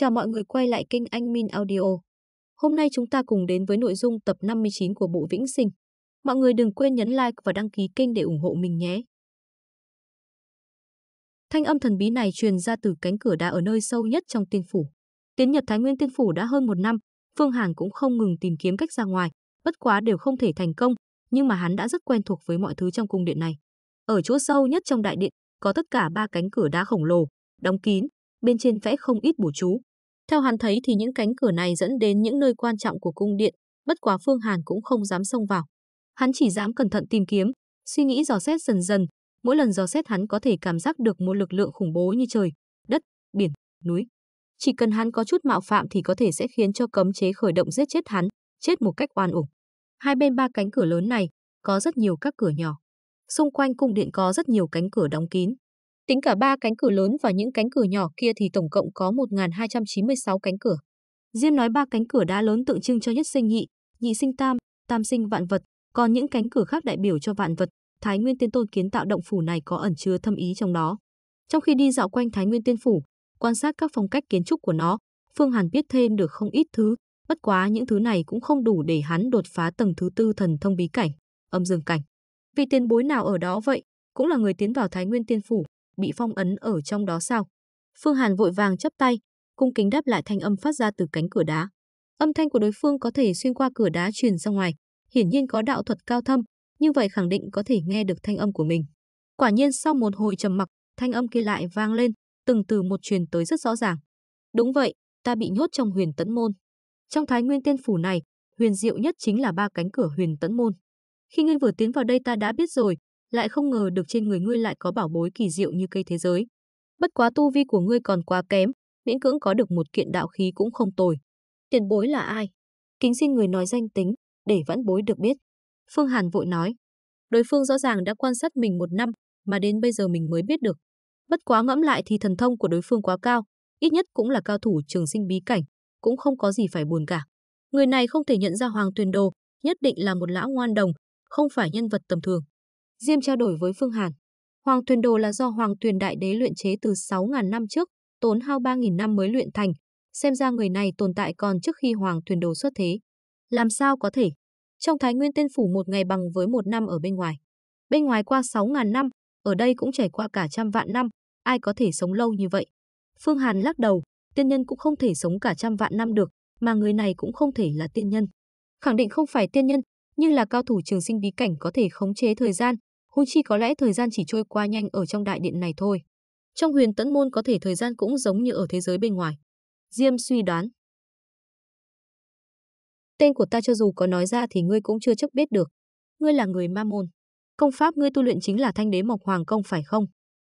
Chào mọi người quay lại kênh Anh Min Audio. Hôm nay chúng ta cùng đến với nội dung tập 59 của bộ Vĩnh Sinh. Mọi người đừng quên nhấn like và đăng ký kênh để ủng hộ mình nhé. Thanh âm thần bí này truyền ra từ cánh cửa đá ở nơi sâu nhất trong tiên phủ. Tiến nhập Thái Nguyên tiên phủ đã hơn một năm, Phương Hàn cũng không ngừng tìm kiếm cách ra ngoài, bất quá đều không thể thành công, nhưng mà hắn đã rất quen thuộc với mọi thứ trong cung điện này. Ở chỗ sâu nhất trong đại điện, có tất cả ba cánh cửa đá khổng lồ, đóng kín, bên trên vẽ không ít bổ chú. Theo hắn thấy thì những cánh cửa này dẫn đến những nơi quan trọng của cung điện, bất quá Phương Hàn cũng không dám xông vào. Hắn chỉ dám cẩn thận tìm kiếm, suy nghĩ dò xét dần dần, mỗi lần dò xét hắn có thể cảm giác được một lực lượng khủng bố như trời, đất, biển, núi. Chỉ cần hắn có chút mạo phạm thì có thể sẽ khiến cho cấm chế khởi động giết chết hắn, chết một cách oan uổng. Hai bên ba cánh cửa lớn này có rất nhiều các cửa nhỏ. Xung quanh cung điện có rất nhiều cánh cửa đóng kín, Tính cả ba cánh cửa lớn và những cánh cửa nhỏ kia thì tổng cộng có 1.296 cánh cửa. Diêm nói ba cánh cửa đá lớn tượng trưng cho nhất sinh nhị, nhị sinh tam, tam sinh vạn vật, còn những cánh cửa khác đại biểu cho vạn vật. Thái Nguyên Tiên Tôn kiến tạo động phủ này có ẩn chứa thâm ý trong đó. Trong khi đi dạo quanh Thái Nguyên Tiên phủ, quan sát các phong cách kiến trúc của nó, Phương Hàn biết thêm được không ít thứ, bất quá những thứ này cũng không đủ để hắn đột phá tầng thứ tư thần thông bí cảnh, âm dương cảnh. Vì tiền bối nào ở đó vậy, cũng là người tiến vào Thái Nguyên Tiên phủ, bị phong ấn ở trong đó sao? Phương Hàn vội vàng chấp tay, cung kính đáp lại thanh âm phát ra từ cánh cửa đá. Âm thanh của đối phương có thể xuyên qua cửa đá truyền ra ngoài, hiển nhiên có đạo thuật cao thâm, như vậy khẳng định có thể nghe được thanh âm của mình. Quả nhiên sau một hồi trầm mặc, thanh âm kia lại vang lên, từng từ một truyền tới rất rõ ràng. Đúng vậy, ta bị nhốt trong huyền tấn môn. Trong thái nguyên tiên phủ này, huyền diệu nhất chính là ba cánh cửa huyền tấn môn. Khi ngươi vừa tiến vào đây ta đã biết rồi, lại không ngờ được trên người ngươi lại có bảo bối kỳ diệu như cây thế giới. Bất quá tu vi của ngươi còn quá kém, miễn cưỡng có được một kiện đạo khí cũng không tồi. Tiền bối là ai? Kính xin người nói danh tính, để vãn bối được biết. Phương Hàn vội nói. Đối phương rõ ràng đã quan sát mình một năm, mà đến bây giờ mình mới biết được. Bất quá ngẫm lại thì thần thông của đối phương quá cao, ít nhất cũng là cao thủ trường sinh bí cảnh, cũng không có gì phải buồn cả. Người này không thể nhận ra Hoàng Tuyền Đồ, nhất định là một lão ngoan đồng, không phải nhân vật tầm thường. Diêm trao đổi với Phương Hàn. Hoàng Tuyền Đồ là do Hoàng Tuyền Đại Đế luyện chế từ 6.000 năm trước, tốn hao 3.000 năm mới luyện thành. Xem ra người này tồn tại còn trước khi Hoàng Tuyền Đồ xuất thế. Làm sao có thể? Trong Thái Nguyên Tiên Phủ một ngày bằng với một năm ở bên ngoài. Bên ngoài qua 6.000 năm, ở đây cũng trải qua cả trăm vạn năm, ai có thể sống lâu như vậy? Phương Hàn lắc đầu, tiên nhân cũng không thể sống cả trăm vạn năm được, mà người này cũng không thể là tiên nhân. Khẳng định không phải tiên nhân, nhưng là cao thủ trường sinh bí cảnh có thể khống chế thời gian, huống chi có lẽ thời gian chỉ trôi qua nhanh ở trong đại điện này thôi. Trong huyền tẫn môn có thể thời gian cũng giống như ở thế giới bên ngoài. Diêm suy đoán. Tên của ta cho dù có nói ra thì ngươi cũng chưa chắc biết được. Ngươi là người ma môn. Công pháp ngươi tu luyện chính là thanh đế mộc hoàng công phải không?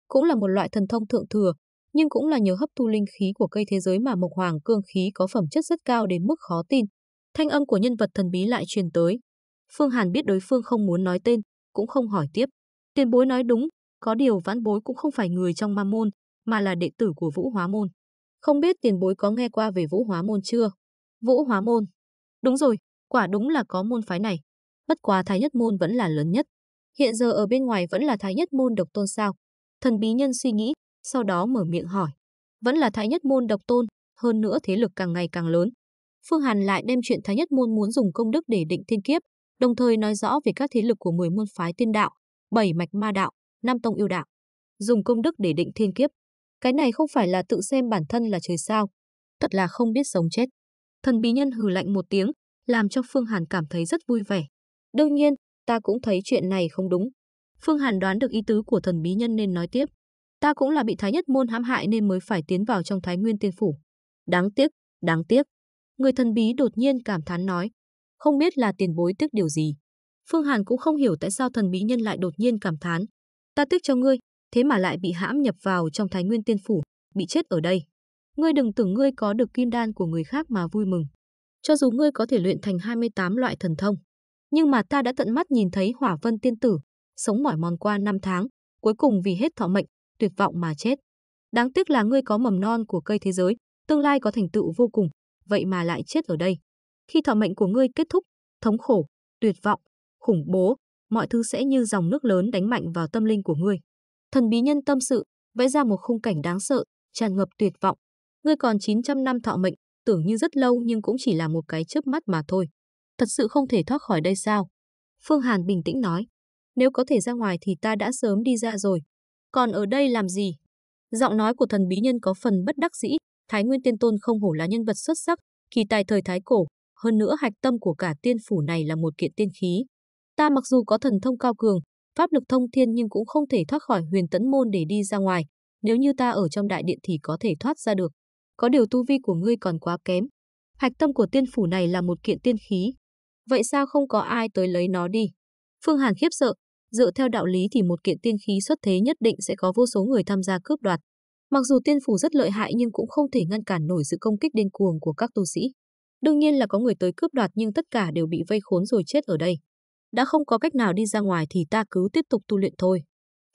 Cũng là một loại thần thông thượng thừa, nhưng cũng là nhờ hấp thu linh khí của cây thế giới mà mộc hoàng cương khí có phẩm chất rất cao đến mức khó tin. Thanh âm của nhân vật thần bí lại truyền tới. Phương Hàn biết đối phương không muốn nói tên, cũng không hỏi tiếp. Tiền bối nói đúng, có điều vãn bối cũng không phải người trong ma môn, mà là đệ tử của Vũ Hóa Môn. Không biết tiền bối có nghe qua về Vũ Hóa Môn chưa? Vũ Hóa Môn. Đúng rồi, quả đúng là có môn phái này. Bất quá Thái Nhất Môn vẫn là lớn nhất. Hiện giờ ở bên ngoài vẫn là Thái Nhất Môn độc tôn sao? Thần bí nhân suy nghĩ, sau đó mở miệng hỏi. Vẫn là Thái Nhất Môn độc tôn, hơn nữa thế lực càng ngày càng lớn. Phương Hàn lại đem chuyện Thái Nhất Môn muốn dùng công đức để định thiên kiếp, đồng thời nói rõ về các thế lực của 10 môn phái tiên đạo, 7 mạch ma đạo, 5 tông yêu đạo. Dùng công đức để định thiên kiếp. Cái này không phải là tự xem bản thân là trời sao. Thật là không biết sống chết. Thần bí nhân hừ lạnh một tiếng, làm cho Phương Hàn cảm thấy rất vui vẻ. Đương nhiên, ta cũng thấy chuyện này không đúng. Phương Hàn đoán được ý tứ của thần bí nhân nên nói tiếp. Ta cũng là bị thái nhất môn hãm hại nên mới phải tiến vào trong thái nguyên tiên phủ. Đáng tiếc, đáng tiếc. Người thần bí đột nhiên cảm thán nói không biết là tiền bối tức điều gì. Phương Hàn cũng không hiểu tại sao thần mỹ nhân lại đột nhiên cảm thán. Ta tức cho ngươi, thế mà lại bị hãm nhập vào trong thái nguyên tiên phủ, bị chết ở đây. Ngươi đừng tưởng ngươi có được kim đan của người khác mà vui mừng. Cho dù ngươi có thể luyện thành 28 loại thần thông, nhưng mà ta đã tận mắt nhìn thấy hỏa vân tiên tử, sống mỏi mòn qua năm tháng, cuối cùng vì hết thọ mệnh, tuyệt vọng mà chết. Đáng tiếc là ngươi có mầm non của cây thế giới, tương lai có thành tựu vô cùng, vậy mà lại chết ở đây. Khi thọ mệnh của ngươi kết thúc, thống khổ, tuyệt vọng, khủng bố, mọi thứ sẽ như dòng nước lớn đánh mạnh vào tâm linh của ngươi. Thần bí nhân tâm sự, vẽ ra một khung cảnh đáng sợ, tràn ngập tuyệt vọng. Ngươi còn 900 năm thọ mệnh, tưởng như rất lâu nhưng cũng chỉ là một cái chớp mắt mà thôi. Thật sự không thể thoát khỏi đây sao? Phương Hàn bình tĩnh nói, nếu có thể ra ngoài thì ta đã sớm đi ra rồi. Còn ở đây làm gì? Giọng nói của thần bí nhân có phần bất đắc dĩ, Thái Nguyên Tiên Tôn không hổ là nhân vật xuất sắc, kỳ tài thời Thái Cổ, hơn nữa hạch tâm của cả tiên phủ này là một kiện tiên khí. Ta mặc dù có thần thông cao cường, pháp lực thông thiên nhưng cũng không thể thoát khỏi huyền tẫn môn để đi ra ngoài. Nếu như ta ở trong đại điện thì có thể thoát ra được. Có điều tu vi của ngươi còn quá kém. Hạch tâm của tiên phủ này là một kiện tiên khí. Vậy sao không có ai tới lấy nó đi? Phương Hàn khiếp sợ, dựa theo đạo lý thì một kiện tiên khí xuất thế nhất định sẽ có vô số người tham gia cướp đoạt. Mặc dù tiên phủ rất lợi hại nhưng cũng không thể ngăn cản nổi sự công kích điên cuồng của các tu sĩ. Đương nhiên là có người tới cướp đoạt nhưng tất cả đều bị vây khốn rồi chết ở đây. Đã không có cách nào đi ra ngoài thì ta cứ tiếp tục tu luyện thôi.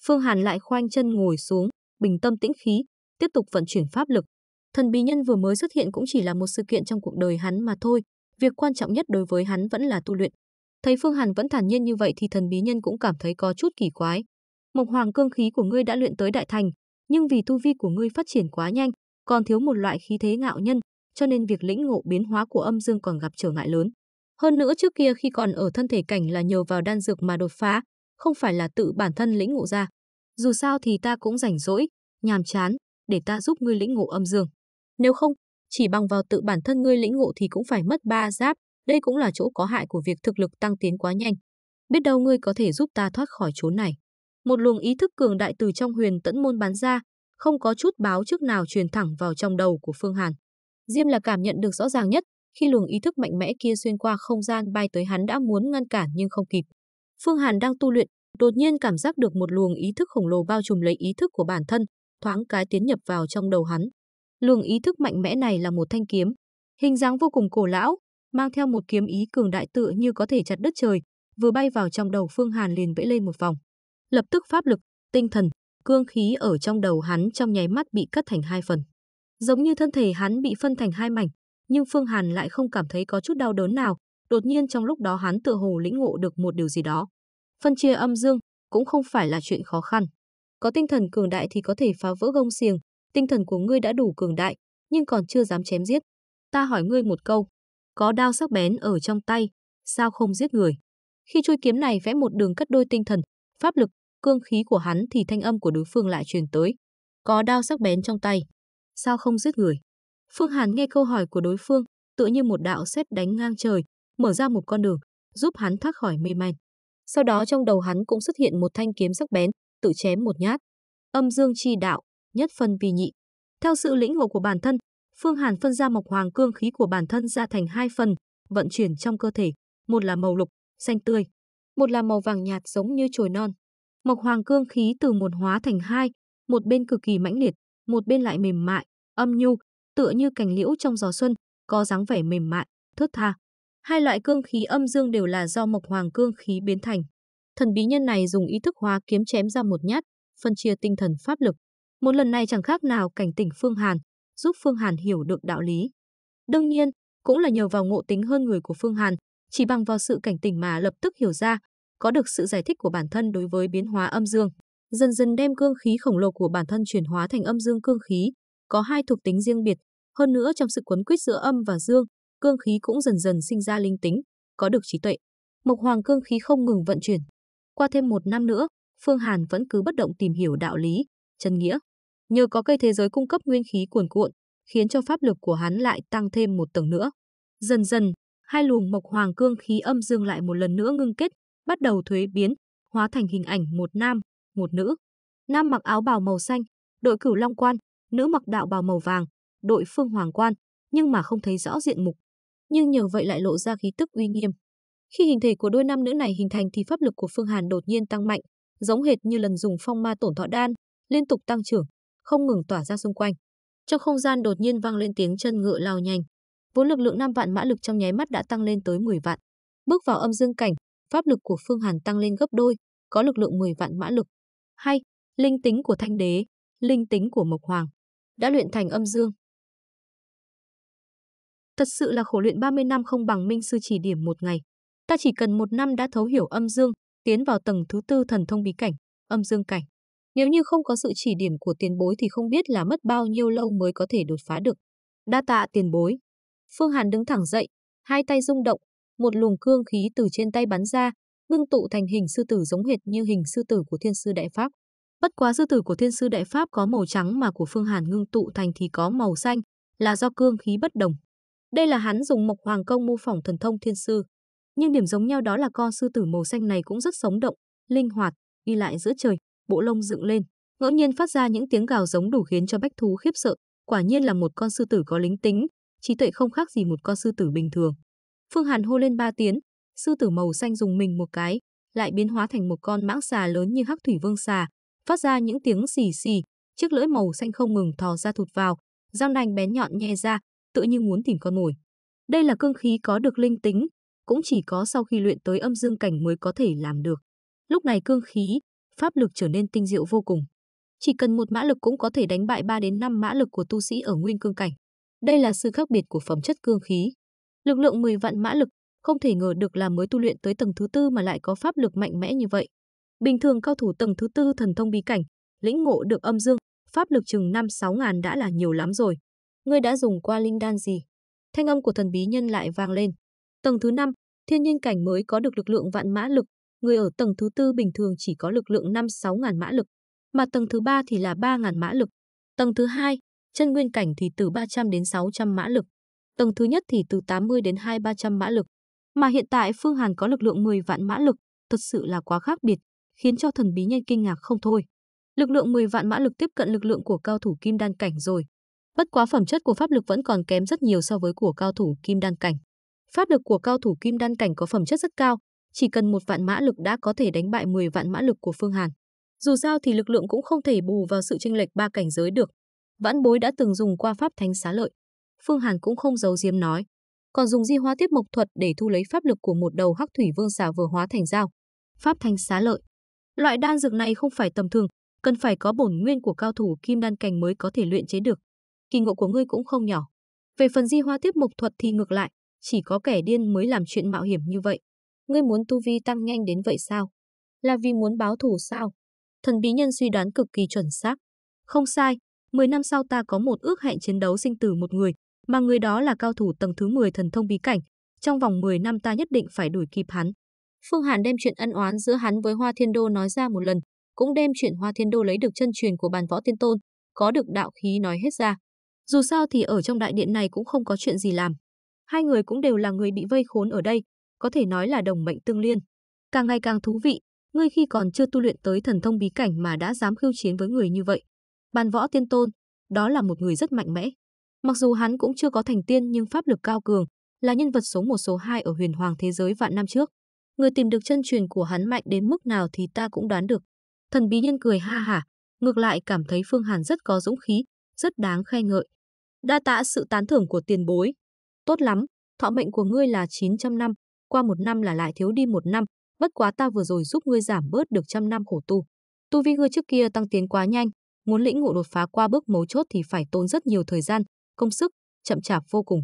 Phương Hàn lại khoanh chân ngồi xuống, bình tâm tĩnh khí, tiếp tục vận chuyển pháp lực. Thần bí nhân vừa mới xuất hiện cũng chỉ là một sự kiện trong cuộc đời hắn mà thôi, việc quan trọng nhất đối với hắn vẫn là tu luyện. Thấy Phương Hàn vẫn thản nhiên như vậy thì thần bí nhân cũng cảm thấy có chút kỳ quái. Mộc hoàng cương khí của ngươi đã luyện tới đại thành, nhưng vì tu vi của ngươi phát triển quá nhanh, còn thiếu một loại khí thế ngạo nhân, cho nên việc lĩnh ngộ biến hóa của âm dương còn gặp trở ngại lớn. Hơn nữa trước kia khi còn ở thân thể cảnh là nhờ vào đan dược mà đột phá, không phải là tự bản thân lĩnh ngộ ra. Dù sao thì ta cũng rảnh rỗi, nhàm chán, để ta giúp ngươi lĩnh ngộ âm dương. Nếu không, chỉ bằng vào tự bản thân ngươi lĩnh ngộ thì cũng phải mất ba giáp, đây cũng là chỗ có hại của việc thực lực tăng tiến quá nhanh. Biết đâu ngươi có thể giúp ta thoát khỏi chỗ này. Một luồng ý thức cường đại từ trong huyền tẫn môn bán ra, không có chút báo trước nào truyền thẳng vào trong đầu của Phương Hàn. Diêm là cảm nhận được rõ ràng nhất khi luồng ý thức mạnh mẽ kia xuyên qua không gian bay tới hắn đã muốn ngăn cản nhưng không kịp. Phương Hàn đang tu luyện, đột nhiên cảm giác được một luồng ý thức khổng lồ bao trùm lấy ý thức của bản thân, thoáng cái tiến nhập vào trong đầu hắn. Luồng ý thức mạnh mẽ này là một thanh kiếm, hình dáng vô cùng cổ lão, mang theo một kiếm ý cường đại tựa như có thể chặt đất trời, vừa bay vào trong đầu Phương Hàn liền vẫy lên một vòng. Lập tức pháp lực, tinh thần, cương khí ở trong đầu hắn trong nháy mắt bị cắt thành hai phần. Giống như thân thể hắn bị phân thành hai mảnh, nhưng Phương Hàn lại không cảm thấy có chút đau đớn nào, đột nhiên trong lúc đó hắn tựa hồ lĩnh ngộ được một điều gì đó. Phân chia âm dương cũng không phải là chuyện khó khăn. Có tinh thần cường đại thì có thể phá vỡ gông xiềng, tinh thần của ngươi đã đủ cường đại, nhưng còn chưa dám chém giết. Ta hỏi ngươi một câu, có đao sắc bén ở trong tay, sao không giết người? Khi chui kiếm này vẽ một đường cắt đôi tinh thần, pháp lực, cương khí của hắn thì thanh âm của đối phương lại truyền tới. Có đao sắc bén trong tay, sao không giết người? Phương Hàn nghe câu hỏi của đối phương, tựa như một đạo sét đánh ngang trời, mở ra một con đường, giúp hắn thoát khỏi mê man. Sau đó trong đầu hắn cũng xuất hiện một thanh kiếm sắc bén, tự chém một nhát. Âm dương chi đạo, nhất phân vi nhị. Theo sự lĩnh ngộ của bản thân, Phương Hàn phân ra mộc hoàng cương khí của bản thân ra thành hai phần, vận chuyển trong cơ thể, một là màu lục, xanh tươi, một là màu vàng nhạt giống như chồi non. Mộc hoàng cương khí từ một hóa thành hai, một bên cực kỳ mãnh liệt, một bên lại mềm mại, âm nhu, tựa như cành liễu trong gió xuân, có dáng vẻ mềm mại, thướt tha. Hai loại cương khí âm dương đều là do Mộc Hoàng cương khí biến thành. Thần bí nhân này dùng ý thức hóa kiếm chém ra một nhát, phân chia tinh thần pháp lực. Một lần này chẳng khác nào cảnh tỉnh Phương Hàn, giúp Phương Hàn hiểu được đạo lý. Đương nhiên, cũng là nhờ vào ngộ tính hơn người của Phương Hàn, chỉ bằng vào sự cảnh tỉnh mà lập tức hiểu ra, có được sự giải thích của bản thân đối với biến hóa âm dương dần dần đem cương khí khổng lồ của bản thân chuyển hóa thành âm dương cương khí, có hai thuộc tính riêng biệt, hơn nữa trong sự quấn quýt giữa âm và dương, cương khí cũng dần dần sinh ra linh tính, có được trí tuệ. Mộc Hoàng cương khí không ngừng vận chuyển. Qua thêm một năm nữa, Phương Hàn vẫn cứ bất động tìm hiểu đạo lý, chân nghĩa. Nhờ có cây thế giới cung cấp nguyên khí cuồn cuộn, khiến cho pháp lực của hắn lại tăng thêm một tầng nữa. Dần dần, hai luồng mộc hoàng cương khí âm dương lại một lần nữa ngưng kết, bắt đầu thuế biến, hóa thành hình ảnh một nam một nữ. Nam mặc áo bào màu xanh, đội cửu long quan, nữ mặc đạo bào màu vàng, đội phương hoàng quan, nhưng mà không thấy rõ diện mục. Nhưng nhờ vậy lại lộ ra khí tức uy nghiêm. Khi hình thể của đôi nam nữ này hình thành thì pháp lực của Phương Hàn đột nhiên tăng mạnh, giống hệt như lần dùng phong ma tổn thọ đan, liên tục tăng trưởng, không ngừng tỏa ra xung quanh. Trong không gian đột nhiên vang lên tiếng chân ngựa lao nhanh. Vốn lực lượng 5 vạn mã lực trong nháy mắt đã tăng lên tới 10 vạn. Bước vào âm dương cảnh, pháp lực của Phương Hàn tăng lên gấp đôi, có lực lượng 10 vạn mã lực hay Linh tính của Thanh Đế, linh tính của Mộc Hoàng đã luyện thành âm dương. Thật sự là khổ luyện 30 năm không bằng minh sư chỉ điểm một ngày. Ta chỉ cần một năm đã thấu hiểu âm dương, tiến vào tầng thứ tư thần thông bí cảnh, âm dương cảnh. Nếu như không có sự chỉ điểm của tiền bối thì không biết là mất bao nhiêu lâu mới có thể đột phá được. Đa tạ tiền bối. Phương Hàn đứng thẳng dậy, hai tay rung động, một luồng cương khí từ trên tay bắn ra, ngưng tụ thành hình sư tử giống hệt như hình sư tử của thiên sư đại pháp. Bất quá sư tử của thiên sư đại pháp có màu trắng mà của Phương Hàn ngưng tụ thành thì có màu xanh, là do cương khí bất đồng. Đây là hắn dùng Mộc Hoàng công mô phỏng thần thông thiên sư. Nhưng điểm giống nhau đó là con sư tử màu xanh này cũng rất sống động, linh hoạt, đi lại giữa trời, bộ lông dựng lên, ngẫu nhiên phát ra những tiếng gào giống đủ khiến cho bách thú khiếp sợ, quả nhiên là một con sư tử có lính tính, trí tuệ không khác gì một con sư tử bình thường. Phương Hàn hô lên ba tiếng, sư tử màu xanh dùng mình một cái, lại biến hóa thành một con mãng xà lớn như hắc thủy vương xà, phát ra những tiếng xì xì, chiếc lưỡi màu xanh không ngừng thò ra thụt vào, răng nanh bén nhọn nhè ra, tựa như muốn tìm con mồi. Đây là cương khí có được linh tính, cũng chỉ có sau khi luyện tới âm dương cảnh mới có thể làm được. Lúc này cương khí, pháp lực trở nên tinh diệu vô cùng. Chỉ cần một mã lực cũng có thể đánh bại 3 đến 5 mã lực của tu sĩ ở nguyên cương cảnh. Đây là sự khác biệt của phẩm chất cương khí. Lực lượng 10 vạn mã lực không thể ngờ được là mới tu luyện tới tầng thứ tư mà lại có pháp lực mạnh mẽ như vậy. Bình thường cao thủ tầng thứ tư thần thông bí cảnh, lĩnh ngộ được âm dương, pháp lực chừng 5-6 ngàn đã là nhiều lắm rồi. Ngươi đã dùng qua linh đan gì? Thanh âm của thần bí nhân lại vang lên. Tầng thứ 5, thiên nhiên cảnh mới có được lực lượng vạn mã lực, người ở tầng thứ tư bình thường chỉ có lực lượng 5-6 ngàn mã lực, mà tầng thứ ba thì là 3 ngàn mã lực. Tầng thứ hai, chân nguyên cảnh thì từ 300 đến 600 mã lực. Tầng thứ nhất thì từ 80 đến 2-300 mã lực. Mà hiện tại Phương Hàn có lực lượng 10 vạn mã lực, thật sự là quá khác biệt, khiến cho thần bí nhân kinh ngạc không thôi. Lực lượng 10 vạn mã lực tiếp cận lực lượng của cao thủ kim đan cảnh rồi. Bất quá phẩm chất của pháp lực vẫn còn kém rất nhiều so với của cao thủ kim đan cảnh. Pháp lực của cao thủ kim đan cảnh có phẩm chất rất cao, chỉ cần một vạn mã lực đã có thể đánh bại 10 vạn mã lực của Phương Hàn. Dù sao thì lực lượng cũng không thể bù vào sự chênh lệch ba cảnh giới được. Vãn Bối đã từng dùng qua pháp thánh xá lợi. Phương Hàn cũng không giấu giếm nói, còn dùng di hóa tiếp mộc thuật để thu lấy pháp lực của một đầu hắc thủy vương xà vừa hóa thành dao. Pháp thanh xá lợi. Loại đan dược này không phải tầm thường, cần phải có bổn nguyên của cao thủ kim đan cảnh mới có thể luyện chế được. Kỳ ngộ của ngươi cũng không nhỏ. Về phần di hóa tiếp mộc thuật thì ngược lại, chỉ có kẻ điên mới làm chuyện mạo hiểm như vậy. Ngươi muốn tu vi tăng nhanh đến vậy sao? Là vì muốn báo thù sao? Thần bí nhân suy đoán cực kỳ chuẩn xác. Không sai, 10 năm sau ta có một ước hẹn chiến đấu sinh tử một người, mà người đó là cao thủ tầng thứ 10 thần thông bí cảnh, trong vòng 10 năm ta nhất định phải đuổi kịp hắn. Phương Hàn đem chuyện ân oán giữa hắn với Hoa Thiên Đô nói ra một lần, cũng đem chuyện Hoa Thiên Đô lấy được chân truyền của bàn võ tiên tôn, có được đạo khí nói hết ra. Dù sao thì ở trong đại điện này cũng không có chuyện gì làm. Hai người cũng đều là người bị vây khốn ở đây, có thể nói là đồng mệnh tương liên. Càng ngày càng thú vị, ngươi khi còn chưa tu luyện tới thần thông bí cảnh mà đã dám khiêu chiến với người như vậy. Bàn võ tiên tôn, đó là một người rất mạnh mẽ. Mặc dù hắn cũng chưa có thành tiên nhưng pháp lực cao cường, là nhân vật số một số 2 ở huyền hoàng thế giới vạn năm trước. Người tìm được chân truyền của hắn mạnh đến mức nào thì ta cũng đoán được. Thần bí nhân cười ha hả, ngược lại cảm thấy Phương Hàn rất có dũng khí, rất đáng khen ngợi. Đa tạ sự tán thưởng của tiền bối. Tốt lắm, thọ mệnh của ngươi là 900 năm, qua một năm là lại thiếu đi một năm, bất quá ta vừa rồi giúp ngươi giảm bớt được trăm năm khổ tu. Tu vi ngươi trước kia tăng tiến quá nhanh, muốn lĩnh ngộ đột phá qua bước mấu chốt thì phải tốn rất nhiều thời gian, công sức, chậm chạp vô cùng.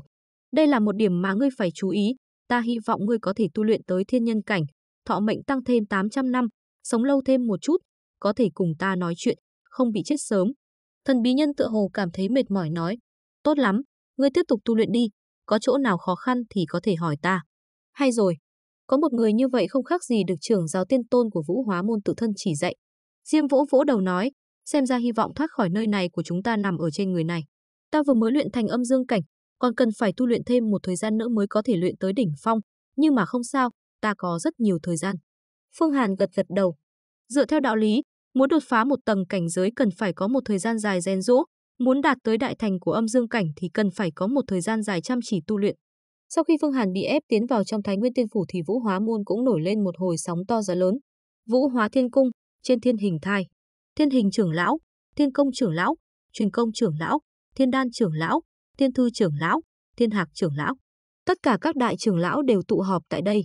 Đây là một điểm mà ngươi phải chú ý, ta hy vọng ngươi có thể tu luyện tới thiên nhân cảnh, thọ mệnh tăng thêm 800 năm, sống lâu thêm một chút, có thể cùng ta nói chuyện, không bị chết sớm. Thần bí nhân tựa hồ cảm thấy mệt mỏi nói, tốt lắm, ngươi tiếp tục tu luyện đi, có chỗ nào khó khăn thì có thể hỏi ta. Hay rồi, có một người như vậy không khác gì được trưởng giáo tiên tôn của vũ hóa môn tự thân chỉ dạy. Diêm vỗ vỗ đầu nói, xem ra hy vọng thoát khỏi nơi này của chúng ta nằm ở trên người này. Ta vừa mới luyện thành âm dương cảnh, còn cần phải tu luyện thêm một thời gian nữa mới có thể luyện tới đỉnh phong, nhưng mà không sao, ta có rất nhiều thời gian. Phương Hàn gật gật đầu. Dựa theo đạo lý, muốn đột phá một tầng cảnh giới cần phải có một thời gian dài rèn rũ. muốn đạt tới đại thành của âm dương cảnh thì cần phải có một thời gian dài chăm chỉ tu luyện. Sau khi Phương Hàn bị ép tiến vào trong Thái Nguyên Tiên phủ thì Vũ Hóa môn cũng nổi lên một hồi sóng to gió lớn. Vũ Hóa Thiên cung, trên Thiên Hình Thai, Thiên Hình trưởng lão, Thiên Công trưởng lão, Truyền Công trưởng lão, thiên đan trưởng lão, thiên thư trưởng lão, thiên hạc trưởng lão. Tất cả các đại trưởng lão đều tụ họp tại đây.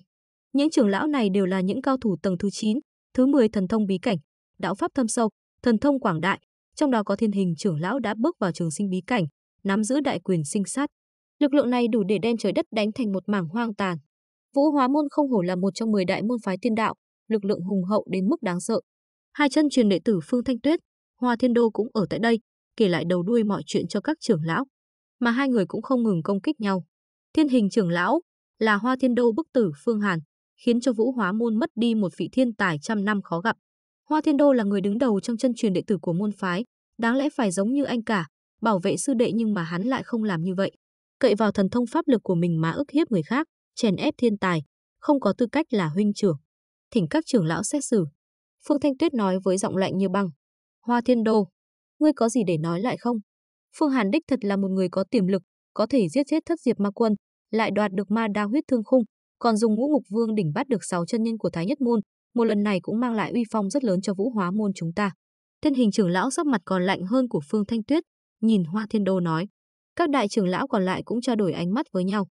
Những trưởng lão này đều là những cao thủ tầng thứ 9, thứ 10 thần thông bí cảnh, đạo pháp thâm sâu, thần thông quảng đại, trong đó có thiên hình trưởng lão đã bước vào trường sinh bí cảnh, nắm giữ đại quyền sinh sát. Lực lượng này đủ để đem trời đất đánh thành một mảng hoang tàn. Vũ Hóa môn không hổ là một trong 10 đại môn phái tiên đạo, lực lượng hùng hậu đến mức đáng sợ. Hai chân truyền đệ tử Phương Thanh Tuyết, Hoa Thiên Đô cũng ở tại đây, kể lại đầu đuôi mọi chuyện cho các trưởng lão, mà hai người cũng không ngừng công kích nhau. Thiên hình trưởng lão là Hoa Thiên Đô bức tử Phương Hàn, khiến cho Vũ Hóa môn mất đi một vị thiên tài trăm năm khó gặp. Hoa Thiên Đô là người đứng đầu trong chân truyền đệ tử của môn phái, đáng lẽ phải giống như anh cả, bảo vệ sư đệ nhưng mà hắn lại không làm như vậy. Cậy vào thần thông pháp lực của mình mà ức hiếp người khác, chèn ép thiên tài, không có tư cách là huynh trưởng. Thỉnh các trưởng lão xét xử. Phương Thanh Tuyết nói với giọng lạnh như băng. Hoa Thiên Đô, ngươi có gì để nói lại không? Phương Hàn đích thật là một người có tiềm lực, có thể giết chết thất diệp ma quân, lại đoạt được ma đao huyết thương khung, còn dùng ngũ ngục vương đỉnh bắt được sáu chân nhân của Thái Nhất Môn, một lần này cũng mang lại uy phong rất lớn cho vũ hóa môn chúng ta. Thân hình trưởng lão sắc mặt còn lạnh hơn của Phương Thanh Tuyết, nhìn Hoa Thiên Đô nói. Các đại trưởng lão còn lại cũng trao đổi ánh mắt với nhau.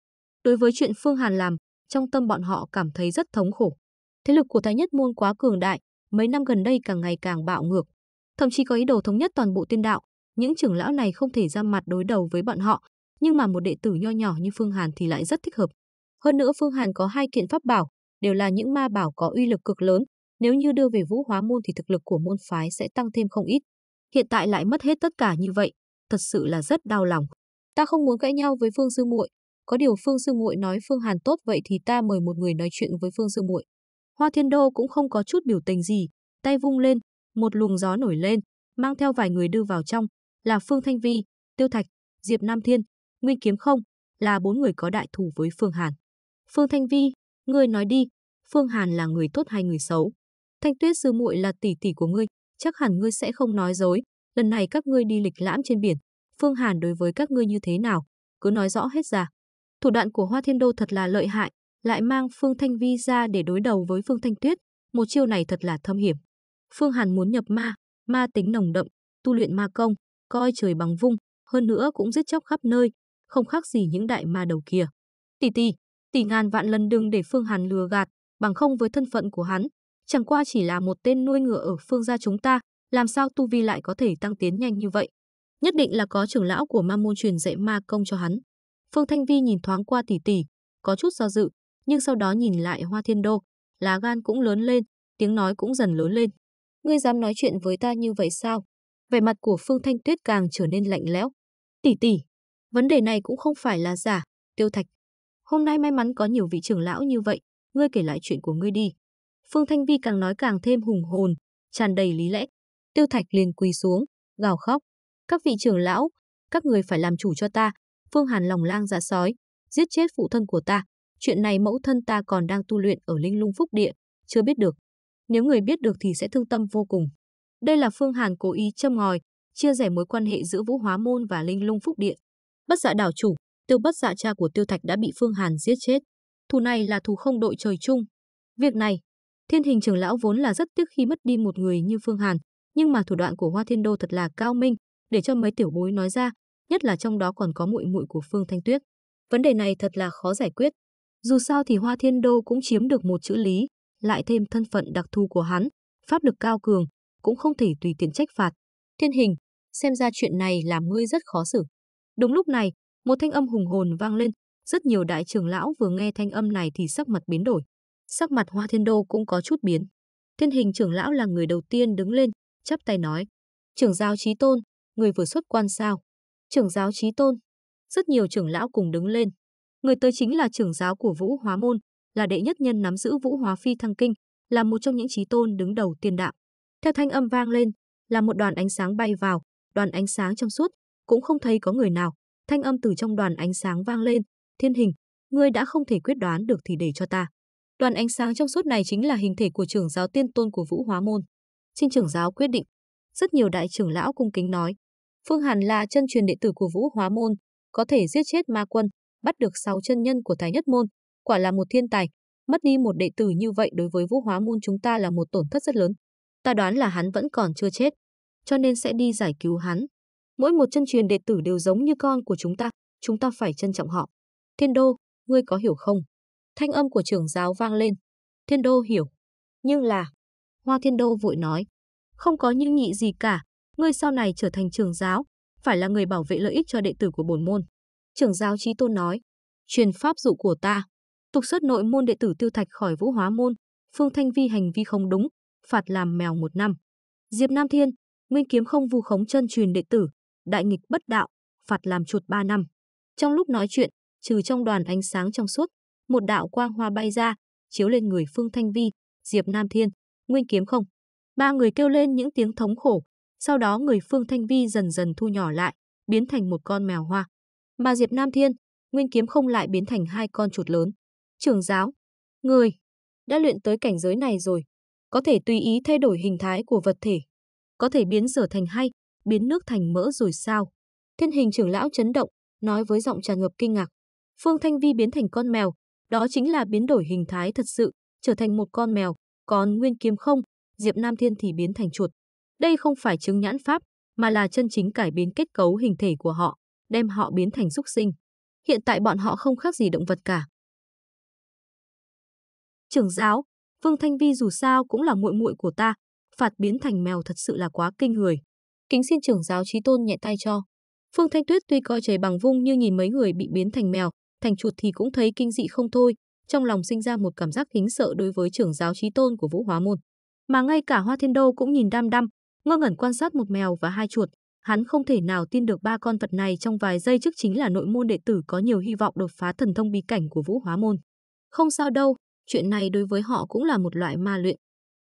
Đối với chuyện Phương Hàn làm, trong tâm bọn họ cảm thấy rất thống khổ. Thế lực của Thái Nhất Môn quá cường đại, mấy năm gần đây càng ngày càng bạo ngược thậm chí có ý đồ thống nhất toàn bộ tiên đạo, những trưởng lão này không thể ra mặt đối đầu với bọn họ, nhưng mà một đệ tử nho nhỏ như Phương Hàn thì lại rất thích hợp. Hơn nữa Phương Hàn có hai kiện pháp bảo, đều là những ma bảo có uy lực cực lớn, nếu như đưa về Vũ Hóa môn thì thực lực của môn phái sẽ tăng thêm không ít. Hiện tại lại mất hết tất cả như vậy, thật sự là rất đau lòng. Ta không muốn cãi nhau với Phương sư muội, có điều Phương sư muội nói Phương Hàn tốt vậy thì ta mời một người nói chuyện với Phương sư muội. Hoa Thiên Đô cũng không có chút biểu tình gì, tay vung lên, một luồng gió nổi lên, mang theo vài người đưa vào trong, là Phương Thanh Vi, Tiêu Thạch, Diệp Nam Thiên, Nguyên Kiếm Không, là bốn người có đại thù với Phương Hàn. Phương Thanh Vi, ngươi nói đi, Phương Hàn là người tốt hay người xấu? Thanh Tuyết sư muội là tỷ tỷ của ngươi, chắc hẳn ngươi sẽ không nói dối, lần này các ngươi đi lịch lãm trên biển, Phương Hàn đối với các ngươi như thế nào, cứ nói rõ hết ra. Thủ đoạn của Hoa Thiên Đô thật là lợi hại, lại mang Phương Thanh Vi ra để đối đầu với Phương Thanh Tuyết, một chiêu này thật là thâm hiểm. Phương Hàn muốn nhập ma, ma tính nồng đậm, tu luyện ma công, coi trời bằng vung, hơn nữa cũng giết chóc khắp nơi, không khác gì những đại ma đầu kia. Tỷ tỷ, tỷ ngàn vạn lần đừng để Phương Hàn lừa gạt, bằng không với thân phận của hắn, chẳng qua chỉ là một tên nuôi ngựa ở Phương gia chúng ta, làm sao tu vi lại có thể tăng tiến nhanh như vậy? Nhất định là có trưởng lão của ma môn truyền dạy ma công cho hắn. Phương Thanh Vi nhìn thoáng qua tỷ tỷ, có chút do dự, nhưng sau đó nhìn lại Hoa Thiên Đô, lá gan cũng lớn lên, tiếng nói cũng dần lớn lên. Ngươi dám nói chuyện với ta như vậy sao? Vẻ mặt của Phương Thanh Tuyết càng trở nên lạnh lẽo. Tỷ tỷ, vấn đề này cũng không phải là giả, Tiêu Thạch. Hôm nay may mắn có nhiều vị trưởng lão như vậy, ngươi kể lại chuyện của ngươi đi. Phương Thanh Vi càng nói càng thêm hùng hồn, tràn đầy lý lẽ. Tiêu Thạch liền quỳ xuống, gào khóc. Các vị trưởng lão, các người phải làm chủ cho ta. Phương Hàn lòng lang dạ sói, giết chết phụ thân của ta. Chuyện này mẫu thân ta còn đang tu luyện ở Linh Lung Phúc Địa, chưa biết được. Nếu người biết được thì sẽ thương tâm vô cùng. Đây là Phương Hàn cố ý châm ngòi, chia rẽ mối quan hệ giữa Vũ Hóa Môn và Linh Lung Phúc Điện. Bất dạ đảo chủ, tiêu bất dạ cha của tiêu thạch đã bị Phương Hàn giết chết. Thù này là thù không đội trời chung. Việc này, thiên hình trưởng lão vốn là rất tiếc khi mất đi một người như Phương Hàn, nhưng mà thủ đoạn của Hoa Thiên Đô thật là cao minh, để cho mấy tiểu bối nói ra, nhất là trong đó còn có muội muội của Phương Thanh Tuyết. Vấn đề này thật là khó giải quyết. Dù sao thì Hoa Thiên Đô cũng chiếm được một chữ lý, lại thêm thân phận đặc thù của hắn, pháp lực cao cường, cũng không thể tùy tiện trách phạt. Thiên hình, xem ra chuyện này làm ngươi rất khó xử. Đúng lúc này, một thanh âm hùng hồn vang lên, rất nhiều đại trưởng lão vừa nghe thanh âm này thì sắc mặt biến đổi. Sắc mặt Hoa Thiên Đô cũng có chút biến. Thiên hình trưởng lão là người đầu tiên đứng lên, chắp tay nói. Trưởng giáo trí tôn, người vừa xuất quan sao? Trưởng giáo trí tôn. Rất nhiều trưởng lão cùng đứng lên. Người tới chính là trưởng giáo của Vũ Hóa Môn, là đệ nhất nhân nắm giữ Vũ Hóa Phi Thăng Kinh, là một trong những chí tôn đứng đầu tiền đạo. Theo thanh âm vang lên, là một đoàn ánh sáng bay vào, đoàn ánh sáng trong suốt, cũng không thấy có người nào. Thanh âm từ trong đoàn ánh sáng vang lên, "Thiên hình, ngươi đã không thể quyết đoán được thì để cho ta." Đoàn ánh sáng trong suốt này chính là hình thể của trưởng giáo tiên tôn của Vũ Hóa môn. Xin trưởng giáo quyết định. Rất nhiều đại trưởng lão cung kính nói, Phương Hàn là chân truyền đệ tử của Vũ Hóa môn, có thể giết chết ma quân, bắt được sáu chân nhân của Thái Nhất môn, quả là một thiên tài, mất đi một đệ tử như vậy đối với Vũ Hóa Môn chúng ta là một tổn thất rất lớn. Ta đoán là hắn vẫn còn chưa chết, cho nên sẽ đi giải cứu hắn. Mỗi một chân truyền đệ tử đều giống như con của chúng ta, chúng ta phải trân trọng họ. Thiên Đô, ngươi có hiểu không? Thanh âm của trưởng giáo vang lên. Thiên Đô hiểu. Nhưng là... Hoa Thiên Đô vội nói. Không có những nhị gì cả. Ngươi sau này trở thành trưởng giáo. Phải là người bảo vệ lợi ích cho đệ tử của bổn môn. Trưởng giáo Trí Tôn nói. Truyền pháp dụ của ta Tục xuất nội môn đệ tử Tiêu Thạch khỏi Vũ Hóa môn, Phương Thanh Vi hành vi không đúng, phạt làm mèo một năm. Diệp Nam Thiên, Nguyên Kiếm không vu khống chân truyền đệ tử, đại nghịch bất đạo, phạt làm chuột ba năm. Trong lúc nói chuyện, trừ trong đoàn ánh sáng trong suốt, một đạo quang hoa bay ra, chiếu lên người Phương Thanh Vi, Diệp Nam Thiên, Nguyên Kiếm không. Ba người kêu lên những tiếng thống khổ, sau đó người Phương Thanh Vi dần dần thu nhỏ lại, biến thành một con mèo hoa. Mà Diệp Nam Thiên, Nguyên Kiếm không lại biến thành hai con chuột lớn trưởng giáo. Người đã luyện tới cảnh giới này rồi, có thể tùy ý thay đổi hình thái của vật thể, có thể biến sở thành hay, biến nước thành mỡ rồi sao? Thiên hình trưởng lão chấn động, nói với giọng tràn ngập kinh ngạc. Phương Thanh Vi biến thành con mèo, đó chính là biến đổi hình thái thật sự, trở thành một con mèo, còn Nguyên Kiếm không, Diệp Nam Thiên thì biến thành chuột. Đây không phải chứng nhãn pháp, mà là chân chính cải biến kết cấu hình thể của họ, đem họ biến thành súc sinh. Hiện tại bọn họ không khác gì động vật cả, trưởng giáo, Vương Thanh Vi dù sao cũng là muội muội của ta, phạt biến thành mèo thật sự là quá kinh người. Kính xin trưởng giáo trí tôn nhẹ tay cho. Phương Thanh Tuyết tuy coi trời bằng vung nhưng nhìn mấy người bị biến thành mèo, thành chuột thì cũng thấy kinh dị không thôi, trong lòng sinh ra một cảm giác kính sợ đối với trưởng giáo trí tôn của Vũ Hóa Môn. Mà ngay cả Hoa Thiên Đô cũng nhìn đăm đăm, ngơ ngẩn quan sát một mèo và hai chuột, hắn không thể nào tin được ba con vật này trong vài giây trước chính là nội môn đệ tử có nhiều hy vọng đột phá thần thông bí cảnh của Vũ Hóa Môn. Không sao đâu, Chuyện này đối với họ cũng là một loại ma luyện.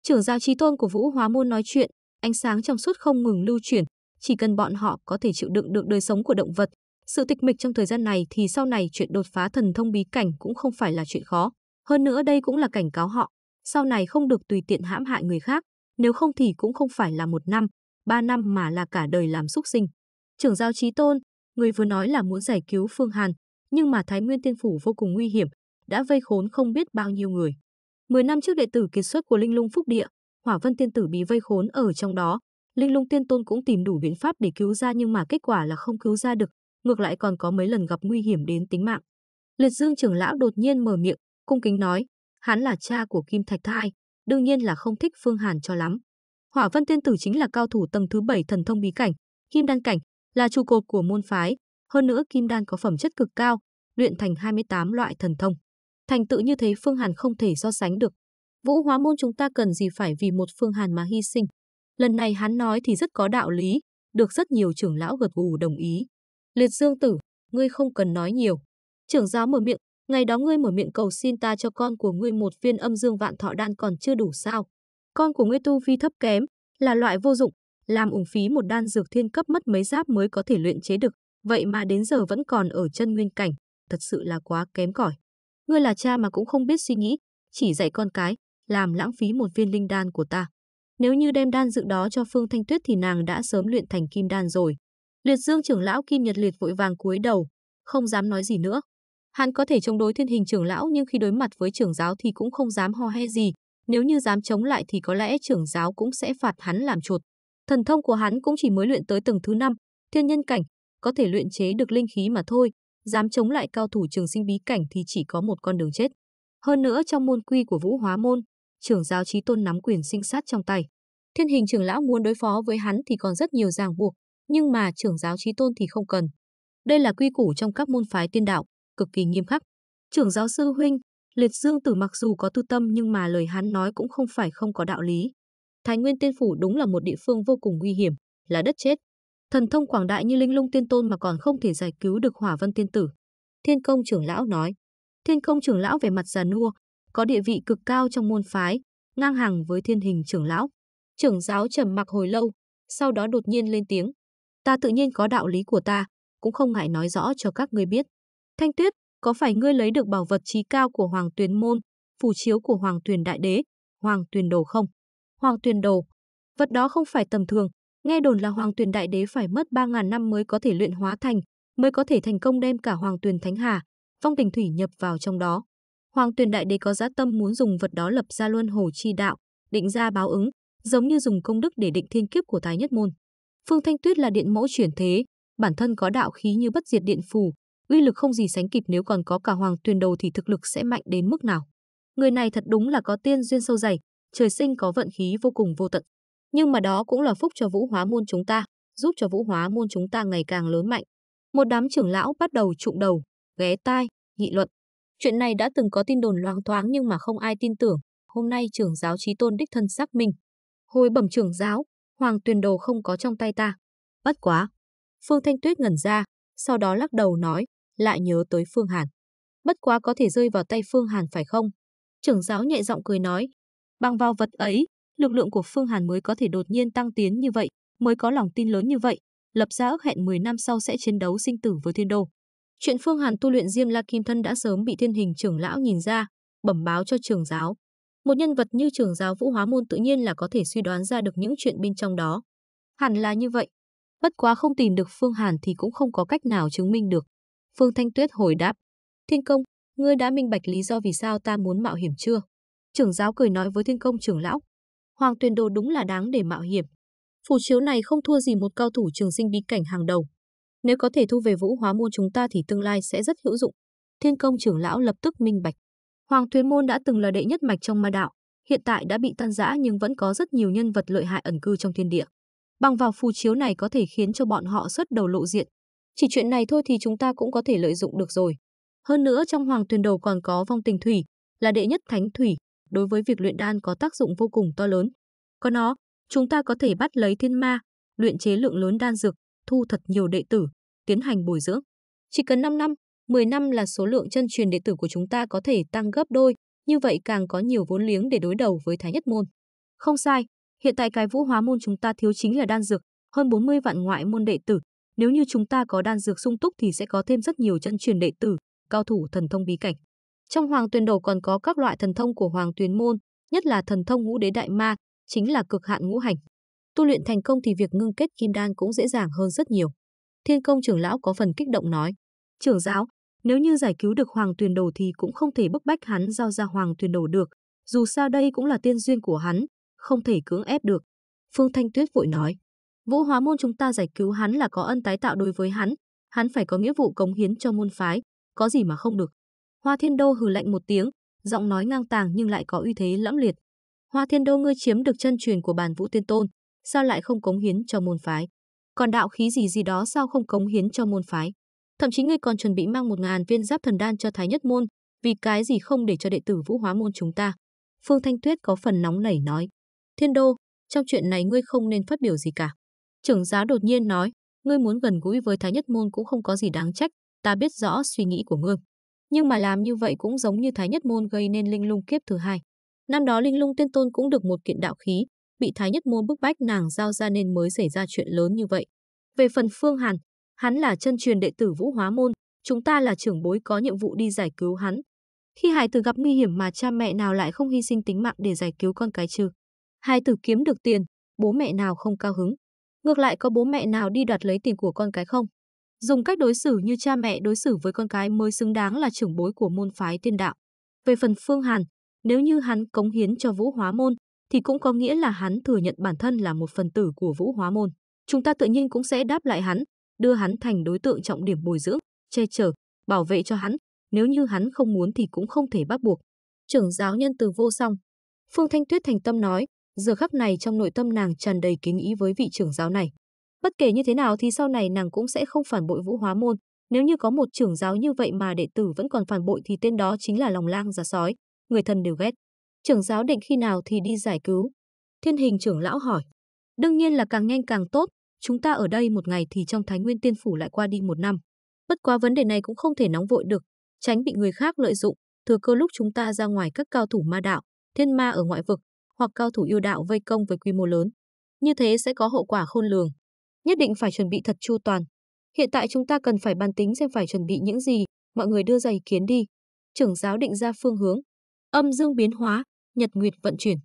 Trưởng giáo trí tôn của Vũ Hóa Môn nói chuyện, ánh sáng trong suốt không ngừng lưu chuyển, chỉ cần bọn họ có thể chịu đựng được đời sống của động vật, sự tịch mịch trong thời gian này thì sau này chuyện đột phá thần thông bí cảnh cũng không phải là chuyện khó. Hơn nữa đây cũng là cảnh cáo họ, sau này không được tùy tiện hãm hại người khác, nếu không thì cũng không phải là một năm, ba năm mà là cả đời làm súc sinh. Trưởng giáo trí tôn, người vừa nói là muốn giải cứu Phương Hàn, nhưng mà Thái Nguyên Tiên Phủ vô cùng nguy hiểm, đã vây khốn không biết bao nhiêu người. Mười năm trước đệ tử kiệt xuất của Linh Lung Phúc Địa, Hỏa Vân Tiên Tử bị vây khốn ở trong đó, Linh Lung Tiên Tôn cũng tìm đủ biện pháp để cứu ra nhưng mà kết quả là không cứu ra được, ngược lại còn có mấy lần gặp nguy hiểm đến tính mạng. Liệt Dương trưởng lão đột nhiên mở miệng, cung kính nói, hắn là cha của Kim Thạch Thai, đương nhiên là không thích Phương Hàn cho lắm. Hỏa Vân Tiên Tử chính là cao thủ tầng thứ 7 thần thông bí cảnh, Kim Đan cảnh, là trụ cột của môn phái, hơn nữa Kim Đan có phẩm chất cực cao, luyện thành 28 loại thần thông. Thành tựu như thế Phương Hàn không thể so sánh được. Vũ Hóa Môn chúng ta cần gì phải vì một Phương Hàn mà hy sinh. Lần này hắn nói thì rất có đạo lý, được rất nhiều trưởng lão gật gù đồng ý. Liệt Dương Tử, ngươi không cần nói nhiều. Trưởng giáo mở miệng, ngày đó ngươi mở miệng cầu xin ta cho con của ngươi một viên âm dương vạn thọ đan còn chưa đủ sao? Con của ngươi tu vi thấp kém, là loại vô dụng, làm uổng phí một đan dược thiên cấp mất mấy giáp mới có thể luyện chế được, vậy mà đến giờ vẫn còn ở chân nguyên cảnh, thật sự là quá kém cỏi. Ngươi là cha mà cũng không biết suy nghĩ, chỉ dạy con cái, làm lãng phí một viên linh đan của ta. Nếu như đem đan dự đó cho Phương Thanh Tuyết thì nàng đã sớm luyện thành kim đan rồi. Liệt Dương trưởng lão Kim Nhật Liệt vội vàng cúi đầu, không dám nói gì nữa. Hắn có thể chống đối thiên hình trưởng lão nhưng khi đối mặt với trưởng giáo thì cũng không dám ho he gì. Nếu như dám chống lại thì có lẽ trưởng giáo cũng sẽ phạt hắn làm chuột. Thần thông của hắn cũng chỉ mới luyện tới tầng thứ 5, thiên nhân cảnh, có thể luyện chế được linh khí mà thôi, dám chống lại cao thủ trường sinh bí cảnh thì chỉ có một con đường chết. Hơn nữa trong môn quy của Vũ Hóa môn, trưởng giáo trí tôn nắm quyền sinh sát trong tay. Thiên hình trưởng lão muốn đối phó với hắn thì còn rất nhiều ràng buộc, nhưng mà trưởng giáo trí tôn thì không cần. Đây là quy củ trong các môn phái tiên đạo, cực kỳ nghiêm khắc. Trưởng giáo sư huynh, Liệt Dương Tử mặc dù có tư tâm nhưng mà lời hắn nói cũng không phải không có đạo lý. Thái Nguyên Tiên Phủ đúng là một địa phương vô cùng nguy hiểm, là đất chết. Thần thông quảng đại như linh lung tiên tôn mà còn không thể giải cứu được hỏa vân tiên tử. Thiên công trưởng lão nói. Thiên công trưởng lão về mặt già nua, có địa vị cực cao trong môn phái, ngang hàng với thiên hình trưởng lão. Trưởng giáo trầm mặc hồi lâu, sau đó đột nhiên lên tiếng. Ta tự nhiên có đạo lý của ta, cũng không ngại nói rõ cho các ngươi biết. Thanh tuyết, có phải ngươi lấy được bảo vật trí cao của Hoàng Tuyền Môn, phù chiếu của Hoàng Tuyền Đại Đế, Hoàng Tuyền Đồ không? Hoàng Tuyền Đồ, vật đó không phải tầm thường, Nghe đồn là Hoàng Tuyền Đại Đế phải mất 3.000 năm mới có thể luyện hóa thành, mới có thể thành công đem cả Hoàng Tuyền Thánh Hà, Phong Đình Thủy nhập vào trong đó. Hoàng Tuyền Đại Đế có giá tâm muốn dùng vật đó lập ra luân hồi chi đạo, định ra báo ứng, giống như dùng công đức để định thiên kiếp của Thái Nhất Môn. Phương Thanh Tuyết là điện mẫu chuyển thế, bản thân có đạo khí như bất diệt điện phù, uy lực không gì sánh kịp nếu còn có cả Hoàng Tuyền đầu thì thực lực sẽ mạnh đến mức nào. Người này thật đúng là có tiên duyên sâu dày, trời sinh có vận khí vô cùng vô tận. Nhưng mà đó cũng là phúc cho Vũ Hóa môn chúng ta, giúp cho Vũ Hóa môn chúng ta ngày càng lớn mạnh. Một đám trưởng lão bắt đầu trụng đầu, ghé tai, nghị luận. Chuyện này đã từng có tin đồn loáng thoáng nhưng mà không ai tin tưởng. Hôm nay trưởng giáo trí tôn đích thân xác minh. Hồi bẩm trưởng giáo, hoàng tuyền đồ không có trong tay ta. Bất quá. Phương Thanh Tuyết ngẩn ra, sau đó lắc đầu nói, lại nhớ tới Phương Hàn. Bất quá có thể rơi vào tay Phương Hàn phải không? Trưởng giáo nhẹ giọng cười nói, bằng vào vật ấy, lực lượng của Phương Hàn mới có thể đột nhiên tăng tiến như vậy, mới có lòng tin lớn như vậy, lập ra ước hẹn 10 năm sau sẽ chiến đấu sinh tử với Thiên Đô. Chuyện Phương Hàn tu luyện Diêm La Kim Thân đã sớm bị Thiên Hình trưởng lão nhìn ra, bẩm báo cho trưởng giáo. Một nhân vật như trưởng giáo Vũ Hóa Môn tự nhiên là có thể suy đoán ra được những chuyện bên trong đó. Hẳn là như vậy. Bất quá không tìm được Phương Hàn thì cũng không có cách nào chứng minh được. Phương Thanh Tuyết hồi đáp. Thiên công, ngươi đã minh bạch lý do vì sao ta muốn mạo hiểm chưa? Trưởng giáo cười nói với thiên công trưởng lão, Hoàng Tuyền Đồ đúng là đáng để mạo hiểm. Phù chiếu này không thua gì một cao thủ trường sinh bí cảnh hàng đầu. Nếu có thể thu về vũ hóa môn chúng ta thì tương lai sẽ rất hữu dụng. Thiên công trưởng lão lập tức minh bạch. Hoàng Tuyền Môn đã từng là đệ nhất mạch trong ma đạo, hiện tại đã bị tan rã nhưng vẫn có rất nhiều nhân vật lợi hại ẩn cư trong thiên địa. Bằng vào phù chiếu này có thể khiến cho bọn họ xuất đầu lộ diện. Chỉ chuyện này thôi thì chúng ta cũng có thể lợi dụng được rồi. Hơn nữa trong Hoàng Tuyền Đồ còn có vong tình thủy, là đệ nhất thánh thủy, đối với việc luyện đan có tác dụng vô cùng to lớn. Có nó, chúng ta có thể bắt lấy thiên ma, luyện chế lượng lớn đan dược, thu thật nhiều đệ tử, tiến hành bồi dưỡng. Chỉ cần 5 năm, 10 năm là số lượng chân truyền đệ tử của chúng ta có thể tăng gấp đôi, như vậy càng có nhiều vốn liếng để đối đầu với Thái Nhất Môn. Không sai, hiện tại cái vũ hóa môn chúng ta thiếu chính là đan dược, hơn 40 vạn ngoại môn đệ tử. Nếu như chúng ta có đan dược sung túc thì sẽ có thêm rất nhiều chân truyền đệ tử, cao thủ thần thông bí cảnh. Trong Hoàng Tuyền Đầu còn có các loại thần thông của Hoàng Tuyền Môn, nhất là thần thông ngũ đế đại ma, chính là cực hạn ngũ hành. Tu luyện thành công thì việc ngưng kết kim đan cũng dễ dàng hơn rất nhiều. Thiên công trưởng lão có phần kích động nói. Trưởng giáo, nếu như giải cứu được Hoàng Tuyền Đầu thì cũng không thể bức bách hắn giao ra Hoàng Tuyền Đầu được. Dù sao đây cũng là tiên duyên của hắn, không thể cưỡng ép được. Phương Thanh Tuyết vội nói. Vũ hóa môn chúng ta giải cứu hắn là có ân tái tạo đối với hắn. Hắn phải có nghĩa vụ cống hiến cho môn phái. Có gì mà không được. Hoa Thiên Đô hừ lạnh một tiếng, giọng nói ngang tàng nhưng lại có uy thế lẫm liệt. Hoa Thiên Đô ngươi chiếm được chân truyền của bàn Vũ Tiên Tôn, sao lại không cống hiến cho môn phái? Còn đạo khí gì gì đó sao không cống hiến cho môn phái? Thậm chí ngươi còn chuẩn bị mang một ngàn viên giáp thần đan cho Thái Nhất Môn, vì cái gì không để cho đệ tử Vũ Hóa Môn chúng ta? Phương Thanh Tuyết có phần nóng nảy nói. Thiên Đô, trong chuyện này ngươi không nên phát biểu gì cả. Trưởng giáo đột nhiên nói, ngươi muốn gần gũi với Thái Nhất Môn cũng không có gì đáng trách, ta biết rõ suy nghĩ của ngươi nhưng mà làm như vậy cũng giống như Thái Nhất Môn gây nên linh lung kiếp thứ hai. Năm đó linh lung tiên tôn cũng được một kiện đạo khí, bị Thái Nhất Môn bức bách nàng giao ra nên mới xảy ra chuyện lớn như vậy. Về phần Phương Hàn, hắn là chân truyền đệ tử Vũ Hóa Môn, chúng ta là trưởng bối có nhiệm vụ đi giải cứu hắn. Khi hài tử gặp nguy hiểm mà cha mẹ nào lại không hy sinh tính mạng để giải cứu con cái chứ? Hài tử kiếm được tiền, bố mẹ nào không cao hứng? Ngược lại có bố mẹ nào đi đoạt lấy tiền của con cái không? dùng cách đối xử như cha mẹ đối xử với con cái mới xứng đáng là trưởng bối của môn phái tiên đạo. Về phần Phương Hàn, nếu như hắn cống hiến cho Vũ Hóa Môn, thì cũng có nghĩa là hắn thừa nhận bản thân là một phần tử của Vũ Hóa Môn. Chúng ta tự nhiên cũng sẽ đáp lại hắn, đưa hắn thành đối tượng trọng điểm bồi dưỡng, che chở, bảo vệ cho hắn. Nếu như hắn không muốn thì cũng không thể bắt buộc. Trưởng giáo nhân từ vô song. Phương Thanh Tuyết thành tâm nói, giờ khắc này trong nội tâm nàng tràn đầy kính ý với vị trưởng giáo này. Bất kể như thế nào thì sau này nàng cũng sẽ không phản bội Vũ Hóa Môn, nếu như có một trưởng giáo như vậy mà đệ tử vẫn còn phản bội thì tên đó chính là lòng lang giả sói, người thân đều ghét. Trưởng giáo định khi nào thì đi giải cứu? Thiên hình trưởng lão hỏi. Đương nhiên là càng nhanh càng tốt, chúng ta ở đây một ngày thì trong Thái Nguyên Tiên Phủ lại qua đi một năm. Bất quá vấn đề này cũng không thể nóng vội được, tránh bị người khác lợi dụng, thừa cơ lúc chúng ta ra ngoài các cao thủ ma đạo, thiên ma ở ngoại vực, hoặc cao thủ yêu đạo vây công với quy mô lớn. Như thế sẽ có hậu quả khôn lường nhất định phải chuẩn bị thật chu toàn. Hiện tại chúng ta cần phải bàn tính xem phải chuẩn bị những gì, mọi người đưa ra ý kiến đi. Trưởng giáo định ra phương hướng, âm dương biến hóa, nhật nguyệt vận chuyển.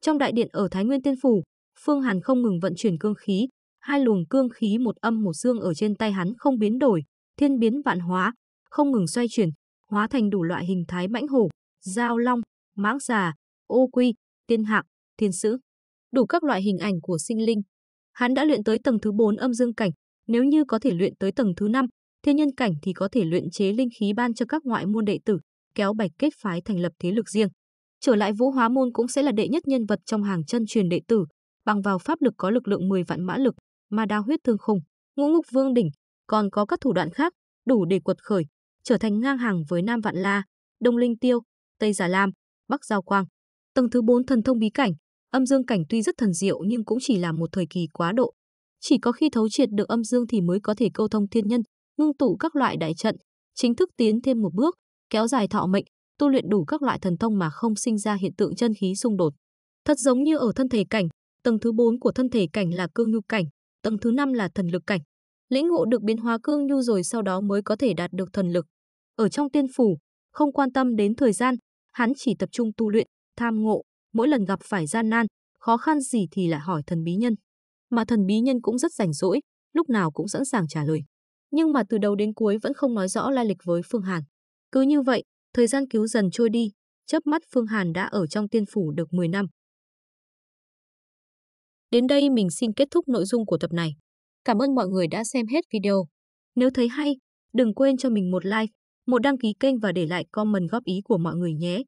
Trong đại điện ở Thái Nguyên Tiên Phủ, Phương Hàn không ngừng vận chuyển cương khí, hai luồng cương khí một âm một dương ở trên tay hắn không biến đổi, thiên biến vạn hóa, không ngừng xoay chuyển, hóa thành đủ loại hình thái mãnh hổ, giao long, mãng già, ô quy, tiên hạc, thiên sứ. Đủ các loại hình ảnh của sinh linh, Hắn đã luyện tới tầng thứ 4 âm dương cảnh, nếu như có thể luyện tới tầng thứ 5, thiên nhân cảnh thì có thể luyện chế linh khí ban cho các ngoại môn đệ tử, kéo Bạch Kết phái thành lập thế lực riêng. Trở lại Vũ Hóa môn cũng sẽ là đệ nhất nhân vật trong hàng chân truyền đệ tử, bằng vào pháp lực có lực lượng 10 vạn mã lực, mà đao huyết thương khung, ngũ ngục vương đỉnh, còn có các thủ đoạn khác đủ để quật khởi, trở thành ngang hàng với Nam Vạn La, Đông Linh Tiêu, Tây Giả Lam, Bắc Giao Quang. Tầng thứ 4 thần thông bí cảnh, Âm dương cảnh tuy rất thần diệu nhưng cũng chỉ là một thời kỳ quá độ. Chỉ có khi thấu triệt được âm dương thì mới có thể câu thông thiên nhân, ngưng tụ các loại đại trận, chính thức tiến thêm một bước, kéo dài thọ mệnh, tu luyện đủ các loại thần thông mà không sinh ra hiện tượng chân khí xung đột. Thật giống như ở thân thể cảnh, tầng thứ 4 của thân thể cảnh là cương nhu cảnh, tầng thứ 5 là thần lực cảnh. Lĩnh ngộ được biến hóa cương nhu rồi sau đó mới có thể đạt được thần lực. Ở trong tiên phủ, không quan tâm đến thời gian, hắn chỉ tập trung tu luyện, tham ngộ, mỗi lần gặp phải gian nan, khó khăn gì thì lại hỏi thần bí nhân. Mà thần bí nhân cũng rất rảnh rỗi, lúc nào cũng sẵn sàng trả lời. Nhưng mà từ đầu đến cuối vẫn không nói rõ lai lịch với Phương Hàn. Cứ như vậy, thời gian cứu dần trôi đi, chớp mắt Phương Hàn đã ở trong tiên phủ được 10 năm. Đến đây mình xin kết thúc nội dung của tập này. Cảm ơn mọi người đã xem hết video. Nếu thấy hay, đừng quên cho mình một like, một đăng ký kênh và để lại comment góp ý của mọi người nhé.